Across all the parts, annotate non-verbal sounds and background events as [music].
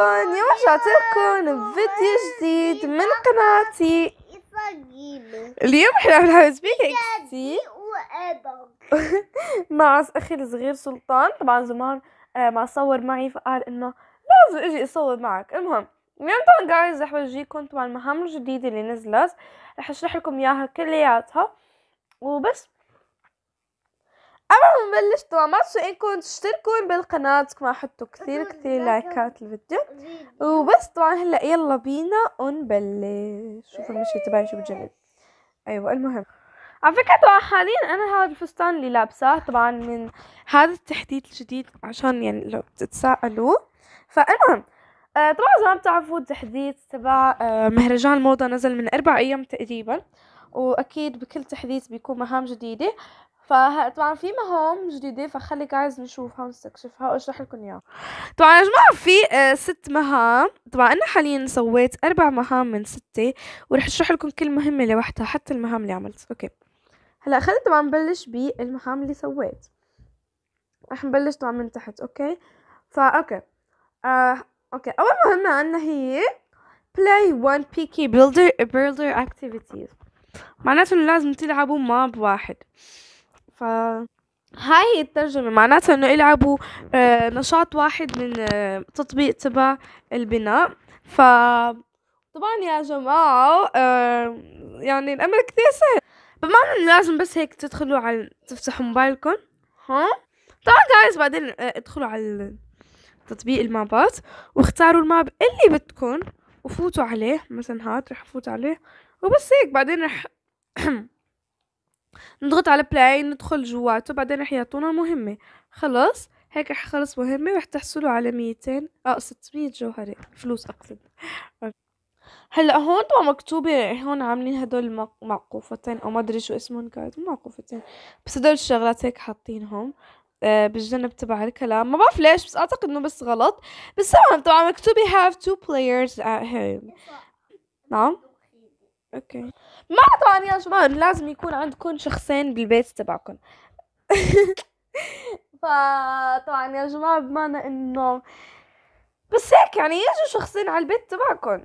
معكم اليوم جاتلكم بفيديو جديد من قناتي اليوم حنا بنلعب سبيك مع اخي الصغير سلطان طبعا زمان آه، ما صور معي فقال انه لازم اجي اصور معك المهم اليوم طبعا جايز رح بورجيكم طبعا المهام الجديدة اللي نزلت رح اشرح لكم اياها كلياتها وبس قبل ما نبلش طبعا ما تنسوا انكم تشتركوا بالقناة كما حطوا كثير كثير لايكات الفيديو وبس طبعا هلا يلا بينا ونبلش شوفوا المشي تبعي شو بجنن ايوه المهم على فكرة طبعا حاليا انا هذا الفستان اللي لابساه طبعا من هذا التحديث الجديد عشان يعني لو تتساءلوا فالمهم آه طبعا زي ما بتعرفوا التحديث تبع آه مهرجان الموضة نزل من أربع أيام تقريبا وأكيد بكل تحديث بيكون مهام جديدة فطبعا في مهام جديدة فخلي جايز نشوفها ونستكشفها واشرح لكم اياها طبعا يا جماعة في آه، ست مهام طبعا انا حاليا سويت اربع مهام من ستة ورح اشرح لكم كل مهمة لوحدها حتى المهام اللي عملت اوكي هلا خلينا طبعا نبلش بالمهام اللي سويت رح نبلش طبعا من تحت اوكي فا اوكي آه اوكي اول مهمة عنا هي play one picky builder builder activities معناته انه لازم تلعبوا ماب واحد فهاي الترجمة معناتها انه يلعبوا آه، نشاط واحد من آه، تطبيق تبع البناء ف طبعا يا جماعة آه، يعني الامر كثير سهل فما لازم بس هيك تدخلوا على تفتحوا موبايلكم ها طبعا جايز بعدين ادخلوا على تطبيق المابات واختاروا الماب اللي بدكم وفوتوا عليه مثلا هاد رح افوت عليه وبس هيك بعدين رح [clears throat] نضغط على بلاي ندخل جواته بعدين رح يعطونا مهمه خلص هيك رح خلص مهمه رح تحصلوا على 200 اه 600 جوهره فلوس اقصد هلا هون طبعا مكتوبة هون عاملين هدول معقوفتين او ما ادري شو اسمهم كانت معقوفتين بس هدول الشغلات هيك حاطينهم آه، بالجنب تبع الكلام ما بعرف ليش بس اعتقد انه بس غلط بس طبعا طبعا مكتوبة have two players at home نعم اوكي ما طبعا يا جماعه لازم يكون عندكم شخصين بالبيت تبعكم [laughs] فطبعا يا جماعه بمعنى انه بس هيك يعني يجوا شخصين على البيت تبعكم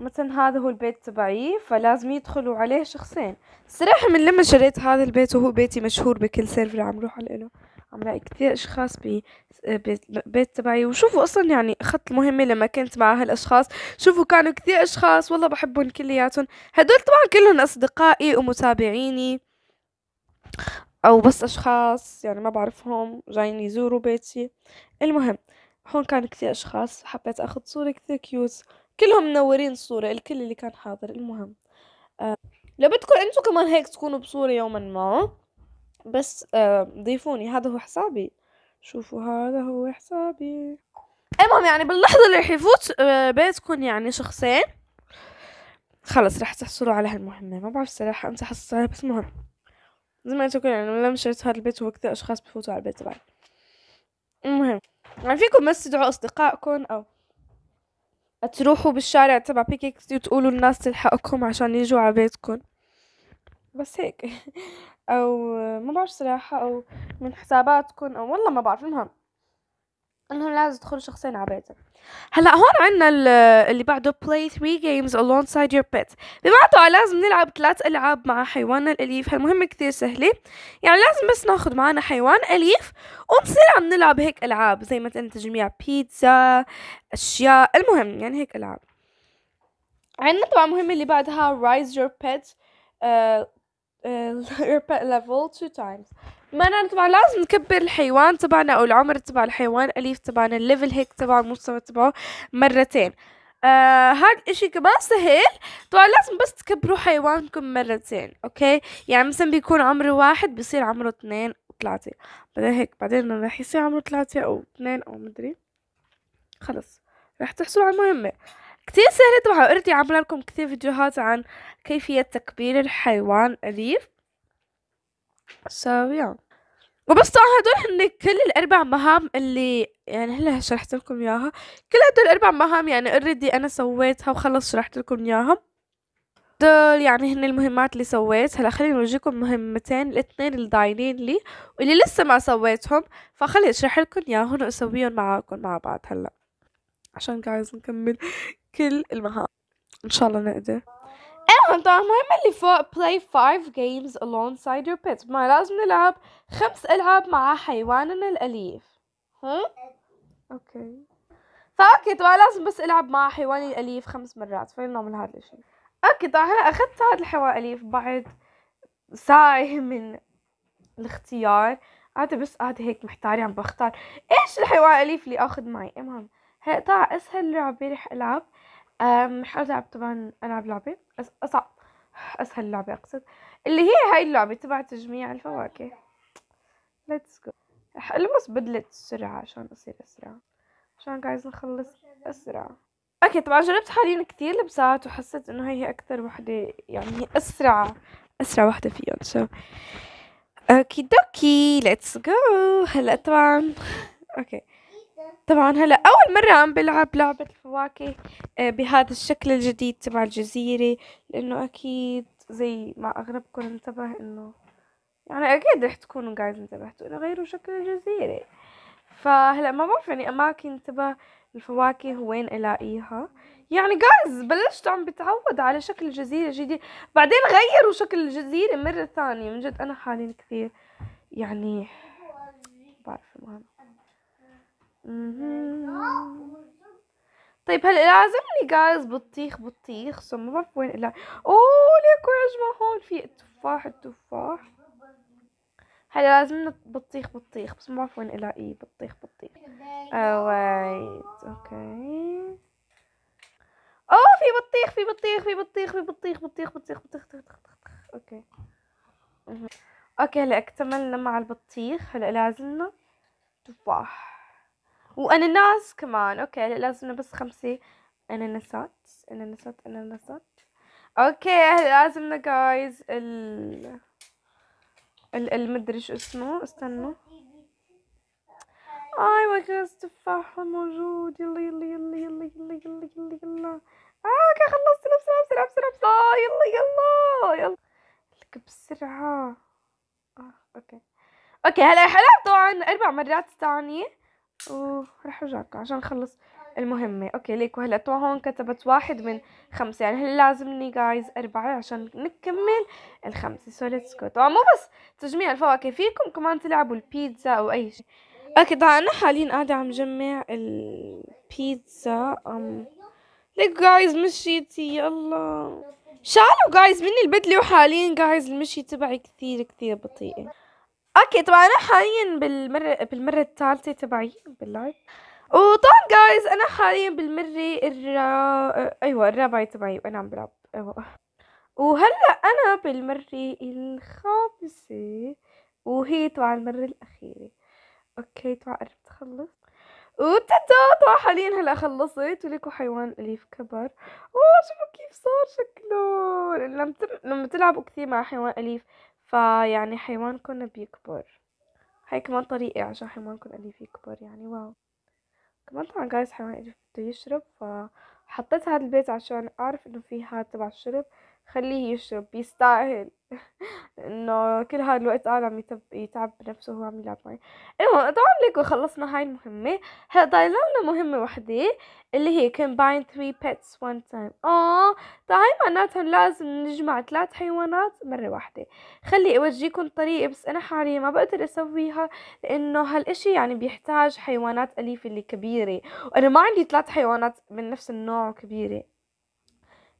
مثلا هذا هو البيت تبعي فلازم يدخلوا عليه شخصين صراحة من لما شريت هذا البيت وهو بيتي مشهور بكل سيرفر عم روح على عم لاقي كتير اشخاص بالبيت آه، تبعي وشوفوا اصلا يعني اخذت المهمه لما كنت مع هالاشخاص شوفوا كانوا كتير اشخاص والله بحبهم كلياتهم هدول طبعا كلهم اصدقائي ومتابعيني او بس اشخاص يعني ما بعرفهم جايين يزوروا بيتي المهم هون كان كتير اشخاص حبيت اخذ صوره كتير كيوت كلهم منورين الصوره الكل اللي كان حاضر المهم أه لو بدكم انتم كمان هيك تكونوا بصوره يوما ما بس آه، ضيفوني هذا هو حسابي شوفوا هذا هو حسابي المهم يعني باللحظة اللي رح يفوت آه، بيتكم يعني شخصين خلص رح تحصلوا على هالمهمة ما بعرف الصراحة امتى حصلت عليها بس مهم زي ما قلت لكم يعني لما شريت هذا البيت هو كثير اشخاص بفوتوا على البيت تبعي المهم يعني فيكم بس تدعوا اصدقائكم او تروحوا بالشارع تبع بيكيكس وتقولوا الناس تلحقكم عشان يجوا على بيتكم بس هيك او ما بعرف صراحة او من حساباتكم او والله ما بعرف المهم انه لازم تدخلوا شخصين على هلا هون عنا اللي بعده play three games alongside your pet بمعنى لازم نلعب ثلاث العاب مع حيواننا الاليف هالمهمة كثير سهلة يعني لازم بس ناخذ معنا حيوان اليف ونصير عم نلعب هيك العاب زي مثلا تجميع بيتزا اشياء المهم يعني هيك العاب عندنا طبعا مهمة اللي بعدها raise your pet آه، [laughs] level two times ما طبعا لازم نكبر الحيوان تبعنا او العمر تبع الحيوان اليف تبعنا الليفل هيك تبع المستوى تبعه مرتين آه هاد الاشي كمان سهل طبعا لازم بس تكبروا حيوانكم مرتين اوكي يعني مثلا بيكون عمره واحد بيصير عمره اثنين وثلاثة بعدين هيك بعدين راح يصير عمره ثلاثة او اثنين او مدري خلص راح تحصل على المهمة كتير سهلة طبعا اوريدي عاملة لكم كتير فيديوهات عن كيفية تكبير الحيوان الأليف so وبس طبعا هدول هن كل الأربع مهام اللي يعني هلا شرحت لكم إياها كل هدول الأربع مهام يعني اوريدي أنا سويتها وخلص شرحت لكم إياها دول يعني هن المهمات اللي سويت هلا خليني اورجيكم مهمتين الاثنين اللي ضايلين لي واللي لسه ما سويتهم فخلي اشرح لكم اياهم واسويهم معاكم مع بعض هلا عشان جايز نكمل كل المهام ان شاء الله نقدر ايوه انت المهم اللي فوق play five games alongside your pets ما لازم نلعب خمس العاب مع حيواننا الاليف ها اوكي فاوكي طبعا لازم بس العب مع حيواني الاليف خمس مرات فلنعمل هذا الشيء اوكي طبعا هلا اخذت هذا الحيوان الاليف بعد ساعة [laughs] من الاختيار قاعدة بس قاعدة هيك محتارة عم يعني بختار ايش الحيوان الاليف اللي اخذ معي المهم هيقطع اسهل لعبة رح العب رح العب طبعا العب لعبة اصعب اسهل لعبة اقصد اللي هي هاي اللعبة تبع تجميع الفواكه ليتس جو رح المس بدلة السرعة عشان اصير اسرع عشان جايز نخلص اسرع اوكي طبعا جربت حاليا كتير لبسات وحسيت انه هي, هي اكثر وحدة يعني اسرع اسرع وحدة فيهم سو اوكي دوكي ليتس جو هلا طبعا [laughs] اوكي طبعا هلا اول مره عم بلعب لعبه الفواكه آه، بهذا الشكل الجديد تبع الجزيره لانه اكيد زي ما اغلبكم انتبه انه يعني اكيد رح تكونوا جايز انتبهتوا انه غيروا شكل الجزيره فهلا ما بعرف يعني اماكن تبع الفواكه وين الاقيها يعني جايز بلشت عم بتعود على شكل الجزيره جديد بعدين غيروا شكل الجزيره مره ثانيه من جد انا حالين كثير يعني بعرف المهم طيب هلا لازم لي جايز بطيخ بطيخ سو ما بعرف وين الا اوه ليكو جماعه هون في التفاح التفاح هلا لازم بطيخ بطيخ بس ما بعرف وين الاقيه بطيخ بطيخ alright اوكي اوه في بطيخ في بطيخ في بطيخ في بطيخ بطيخ بطيخ بطيخ بطيخ بطيخ اوكي اوكي هلا اكتملنا مع البطيخ هلا لازمنا تفاح وأناناس كمان أوكي لازم بس خمسة أناناسات أناناسات أناناسات أوكي لازمنا جايز ال ال المدري شو اسمه استنوا اي جايز تفاحة موجود يلا يلا يلا يلا يلا يلا يلا يلا آه، اوكي خلصت بسرعة بسرعة بسرعة بسرعة آه، يلا يلا يلا لك بسرعة آه، اوكي اوكي هلا حلعت طبعا اربع مرات ثانية وراح ارجعكم عشان نخلص المهمة اوكي ليكو هلا تو هون كتبت واحد من خمسة يعني هلا لازمني جايز اربعة عشان نكمل الخمسة سو ليتس جو طبعا مو بس تجميع الفواكه فيكم كمان تلعبوا البيتزا او اي شيء اوكي طبعا انا حاليا قاعدة عم جمع البيتزا ام ليك جايز مشيتي يلا شالوا جايز مني البدلة وحاليا جايز المشي تبعي كثير كثير بطيئة اوكي طبعا انا حاليا بالمرة بالمرة الثالثة تبعي باللايف وطبعا جايز انا حاليا بالمرة الرا... ايوه الرابعة تبعي وانا عم بلعب ايوه وهلا انا بالمرة الخامسة وهي طبعا المرة الأخيرة اوكي طبعا قربت اخلص وتتا طبعا حاليا هلا خلصت ولكو حيوان اليف كبر اوه شوفوا كيف صار شكله لما لما تلعبوا كثير مع حيوان اليف فيعني حيوانكن بيكبر هاي كمان طريقة عشان حيوانكن أليف يكبر يعني واو كمان طبعا جايز حيوان أليف بده يشرب فحطيت هاد البيت عشان أعرف إنه في هاد تبع الشرب خليه يشرب يستاهل انه كل الوقت قاعد عم يتعب نفسه وهو عم يلعب معي المهم طبعا ليكو خلصنا هاي المهمة هلا ضايل لنا مهمة وحدة اللي هي combine three pets one time اه هاي طيب، معناتها لازم نجمع ثلاث حيوانات مرة واحدة خلي اورجيكم طريقة بس انا حاليا ما بقدر اسويها لانه هالاشي يعني بيحتاج حيوانات اليفة اللي كبيرة وانا ما عندي ثلاث حيوانات من نفس النوع كبيرة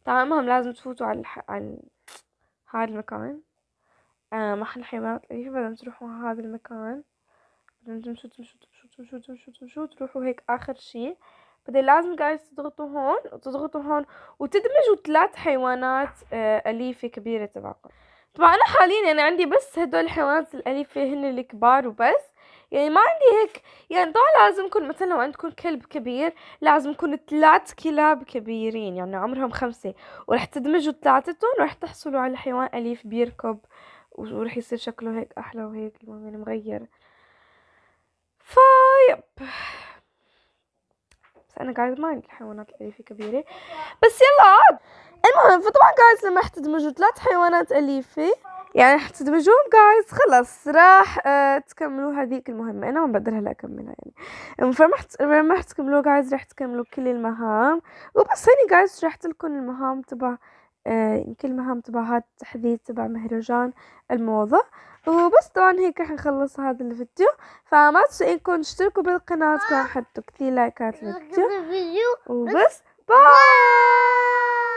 طبعا مهم لازم تفوتوا على, الح... على هذا المكان آه محل حيوانات الأليفة بعدين تروحوا هذا المكان بعدين تمشوا تمشوا تمشوا تمشوا تمشوا تمشوا تروحوا هيك آخر شي بعدين لازم جايز تضغطوا هون وتضغطوا هون وتدمجوا ثلاث حيوانات آه أليفة كبيرة تبعكم طبعا أنا حاليا يعني عندي بس هدول الحيوانات الأليفة هن الكبار وبس يعني ما عندي هيك يعني طبعا لازم يكون مثلا لو عندكم كلب كبير لازم يكون ثلاث كلاب كبيرين يعني عمرهم خمسة ورح تدمجوا ثلاثتهم ورح تحصلوا على حيوان أليف بيركب ورح يصير شكله هيك أحلى وهيك يعني مغير فايب بس انا قاعد ما عندي الحيوانات الاليفه كبيره بس يلا عاد المهم فطبعا قاعد لما رح تدمجوا ثلاث حيوانات اليفه يعني راح تدمجوهم جايز خلاص راح آه تكملوا هذيك المهمه انا ما بقدر هلا اكملها يعني فما راح تكملوا جايز راح تكملوا كل المهام وبس هاني جايز شرحت لكم المهام تبع آه يعني كل المهام تبع هاد التحديد تبع مهرجان الموضة وبس طبعا هيك راح نخلص هذا الفيديو فما تنسوا تشتركوا بالقناة كان حطوا كثير لايكات للفيديو وبس باي